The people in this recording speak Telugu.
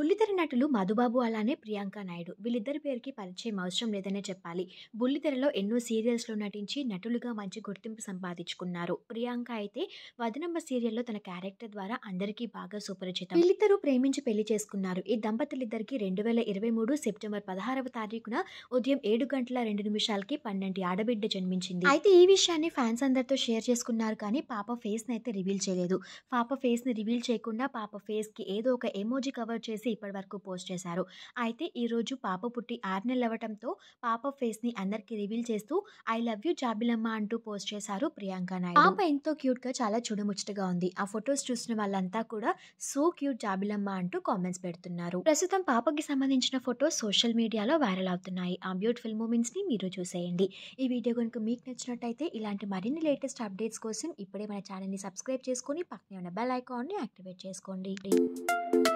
బుల్లితెర నటులు మధుబాబు అలానే ప్రియాంక నాయుడు వీళ్ళిద్దరి పేరుకి పరిచయం అవసరం లేదనే చెప్పాలి బుల్లితెరలో ఎన్నో సీరియల్స్లో నటించి నటులుగా మంచి గుర్తింపు సంపాదించుకున్నారు ప్రియాంక అయితే వదినమ్మ సీరియల్లో తన క్యారెక్టర్ ద్వారా అందరికీ బాగా సుపరిచితం వీళ్ళిద్దరు ప్రేమించి పెళ్లి చేసుకున్నారు ఈ దంపతులిద్దరికి రెండు వేల ఇరవై మూడు సెప్టెంబర్ పదహారవ తారీఖున ఉదయం ఏడు గంటల రెండు నిమిషాలకి పన్నెండు ఆడబిడ్డ జన్మించింది అయితే ఈ విషయాన్ని ఫ్యాన్స్ అందరితో షేర్ చేసుకున్నారు కానీ పాప ఫేస్ని అయితే రివీల్ చేయలేదు పాప ఫేస్ని రివీల్ చేయకుండా పాప ఫేస్కి ఏదో ఒక ఎమోజీ కవర్ చేసి ఇప్పటి వరకు పోస్ట్ చేశారు అయితే ఈరోజు పాప పుట్టి ఆరు నెలలు అవ్వటంతో పాప ఫేస్ ని అందరికి రివీల్ చేస్తూ ఐ లవ్ యూ జాబిలమ్మ అంటూ పోస్ట్ చేశారు ప్రియాంక నాయుడు పాప ఎంతో క్యూట్ గా చాలా చూడముచ్చటగా ఉంది ఆ ఫొటోస్ చూసిన వాళ్ళంతా కూడా సో క్యూట్ జాబిలమ్మ అంటూ కామెంట్స్ పెడుతున్నారు ప్రస్తుతం పాపకి సంబంధించిన ఫొటోస్ సోషల్ మీడియాలో వైరల్ అవుతున్నాయి ఆ బ్యూటిఫుల్ మూమెంట్స్ని మీరు చూసేయండి ఈ వీడియో కనుక మీకు నచ్చినట్టయితే ఇలాంటి మరిన్ని లేటెస్ట్ అప్డేట్స్ కోసం ఇప్పుడే మన ని సబ్స్క్రైబ్ చేసుకొని పక్కనే ఉన్న బెల్ ని యాక్టివేట్ చేసుకోండి